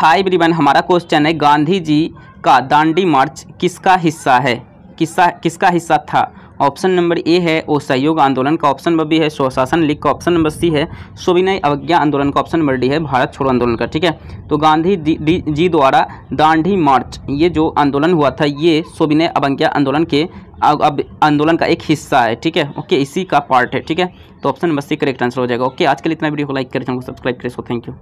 high ब्रिबन हमारा question है गांधी जी का दांडी मार्च किसका हिस्सा है किसा किसका हिस्सा था ऑप्शन नंबर ए है असहयोग आंदोलन का ऑप्शन नंबर बी है स्वशासन लीग का ऑप्शन नंबर सी है स्विनय अवज्ञा आंदोलन का ऑप्शन नंबर डी है भारत छोड़ो आंदोलन का ठीक है तो गांधी जी द्वारा दांडी मार्च ये जो आंदोलन हुआ था ये सोविनय अवज्ञा आंदोलन के अब आंदोलन का एक हिस्सा है ठीक है ओके इसी का पार्ट है ठीक है तो option number C correct answer हो जाएगा ओके आज के लिए इतना वीडियो को लाइक करें सब्सक्राइब करें सो थैंक यू